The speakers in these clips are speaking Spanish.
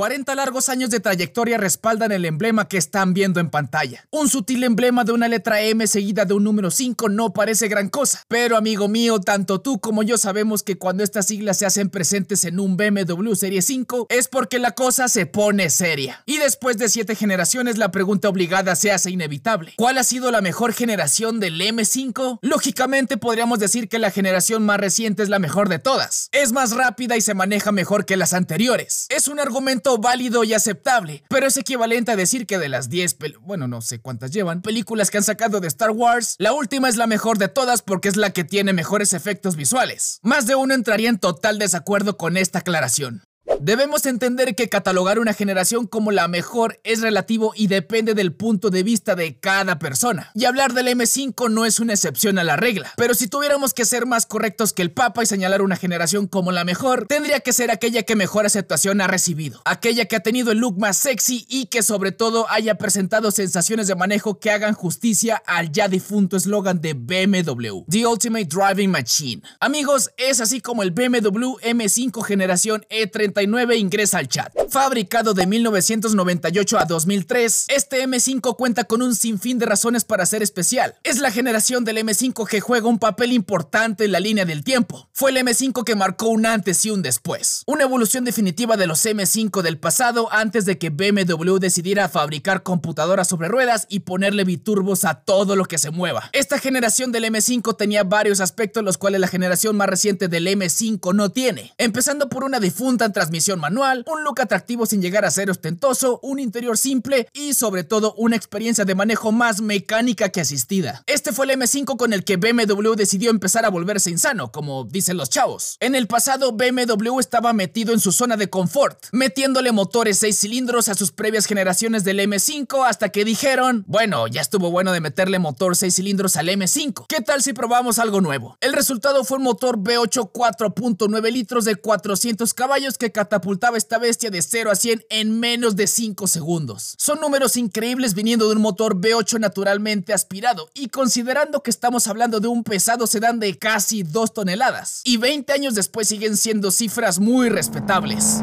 40 largos años de trayectoria respaldan el emblema que están viendo en pantalla. Un sutil emblema de una letra M seguida de un número 5 no parece gran cosa, pero amigo mío, tanto tú como yo sabemos que cuando estas siglas se hacen presentes en un BMW Serie 5 es porque la cosa se pone seria. Y después de 7 generaciones la pregunta obligada se hace inevitable. ¿Cuál ha sido la mejor generación del M5? Lógicamente podríamos decir que la generación más reciente es la mejor de todas. Es más rápida y se maneja mejor que las anteriores. Es un argumento válido y aceptable, pero es equivalente a decir que de las 10, bueno, no sé cuántas llevan, películas que han sacado de Star Wars, la última es la mejor de todas porque es la que tiene mejores efectos visuales. Más de uno entraría en total desacuerdo con esta aclaración. Debemos entender que catalogar una generación como la mejor es relativo y depende del punto de vista de cada persona. Y hablar del M5 no es una excepción a la regla. Pero si tuviéramos que ser más correctos que el Papa y señalar una generación como la mejor, tendría que ser aquella que mejor aceptación ha recibido. Aquella que ha tenido el look más sexy y que sobre todo haya presentado sensaciones de manejo que hagan justicia al ya difunto eslogan de BMW, The Ultimate Driving Machine. Amigos, es así como el BMW M5 generación E30 9 ingresa al chat. Fabricado de 1998 a 2003, este M5 cuenta con un sinfín de razones para ser especial. Es la generación del M5 que juega un papel importante en la línea del tiempo. Fue el M5 que marcó un antes y un después. Una evolución definitiva de los M5 del pasado antes de que BMW decidiera fabricar computadoras sobre ruedas y ponerle biturbos a todo lo que se mueva. Esta generación del M5 tenía varios aspectos los cuales la generación más reciente del M5 no tiene. Empezando por una difunta transmisión manual, un look atractivo sin llegar a ser ostentoso, un interior simple y sobre todo una experiencia de manejo más mecánica que asistida. Este fue el M5 con el que BMW decidió empezar a volverse insano, como dicen los chavos. En el pasado BMW estaba metido en su zona de confort, metiéndole motores 6 cilindros a sus previas generaciones del M5 hasta que dijeron, bueno, ya estuvo bueno de meterle motor 6 cilindros al M5, ¿qué tal si probamos algo nuevo? El resultado fue un motor b 8 4.9 litros de 400 caballos que catapultaba esta bestia de 0 a 100 en menos de 5 segundos. Son números increíbles viniendo de un motor V8 naturalmente aspirado y considerando que estamos hablando de un pesado sedán de casi 2 toneladas. Y 20 años después siguen siendo cifras muy respetables.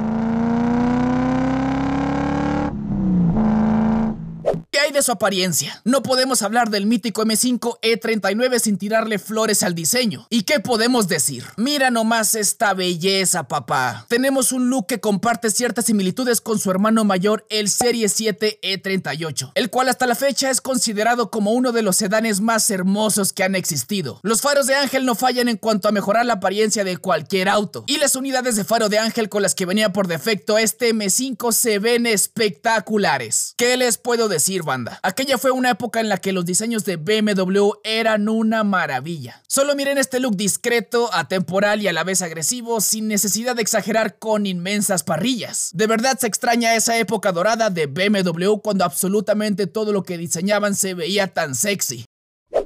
de su apariencia. No podemos hablar del mítico M5E39 sin tirarle flores al diseño. ¿Y qué podemos decir? Mira nomás esta belleza, papá. Tenemos un look que comparte ciertas similitudes con su hermano mayor, el Serie 7E38, e el cual hasta la fecha es considerado como uno de los sedanes más hermosos que han existido. Los faros de Ángel no fallan en cuanto a mejorar la apariencia de cualquier auto, y las unidades de faro de Ángel con las que venía por defecto este M5 se ven espectaculares. ¿Qué les puedo decir, banda? Aquella fue una época en la que los diseños de BMW eran una maravilla. Solo miren este look discreto, atemporal y a la vez agresivo, sin necesidad de exagerar con inmensas parrillas. De verdad se extraña esa época dorada de BMW cuando absolutamente todo lo que diseñaban se veía tan sexy.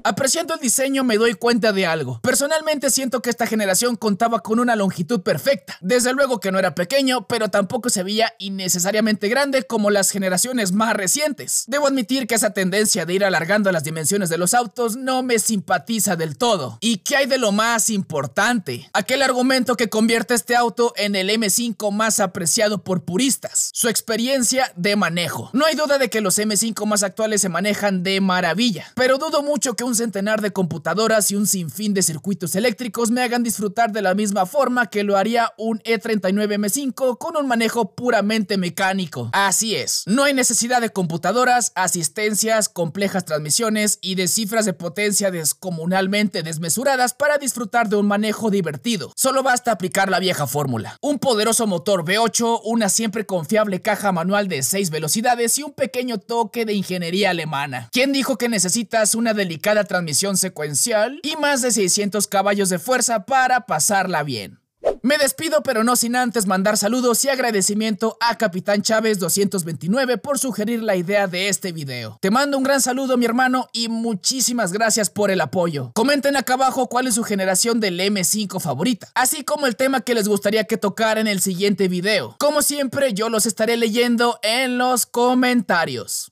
Apreciando el diseño me doy cuenta de algo. Personalmente siento que esta generación contaba con una longitud perfecta. Desde luego que no era pequeño, pero tampoco se veía innecesariamente grande como las generaciones más recientes. Debo admitir que esa tendencia de ir alargando las dimensiones de los autos no me simpatiza del todo. ¿Y qué hay de lo más importante? Aquel argumento que convierte este auto en el M5 más apreciado por puristas. Su experiencia de manejo. No hay duda de que los M5 más actuales se manejan de maravilla, pero dudo mucho que un un centenar de computadoras y un sinfín de circuitos eléctricos me hagan disfrutar de la misma forma que lo haría un E39M5 con un manejo puramente mecánico. Así es, no hay necesidad de computadoras, asistencias, complejas transmisiones y de cifras de potencia descomunalmente desmesuradas para disfrutar de un manejo divertido. Solo basta aplicar la vieja fórmula. Un poderoso motor V8, una siempre confiable caja manual de 6 velocidades y un pequeño toque de ingeniería alemana. ¿Quién dijo que necesitas una delicada transmisión secuencial y más de 600 caballos de fuerza para pasarla bien. Me despido, pero no sin antes mandar saludos y agradecimiento a Capitán Chávez 229 por sugerir la idea de este video. Te mando un gran saludo, mi hermano, y muchísimas gracias por el apoyo. Comenten acá abajo cuál es su generación del M5 favorita, así como el tema que les gustaría que tocar en el siguiente video. Como siempre, yo los estaré leyendo en los comentarios.